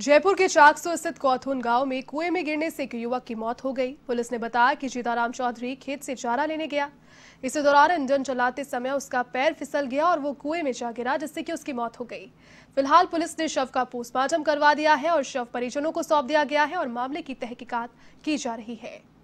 जयपुर के चाकसो स्थित कौथुन गांव में कुएं में गिरने से एक युवक की मौत हो गई पुलिस ने बताया कि जीताराम चौधरी खेत से चारा लेने गया इसी दौरान इंजन चलाते समय उसका पैर फिसल गया और वो कुएं में जा गिरा जिससे कि उसकी मौत हो गई फिलहाल पुलिस ने शव का पोस्टमार्टम करवा दिया है और शव परिजनों को सौंप दिया गया है और मामले की तहकीकात की जा रही है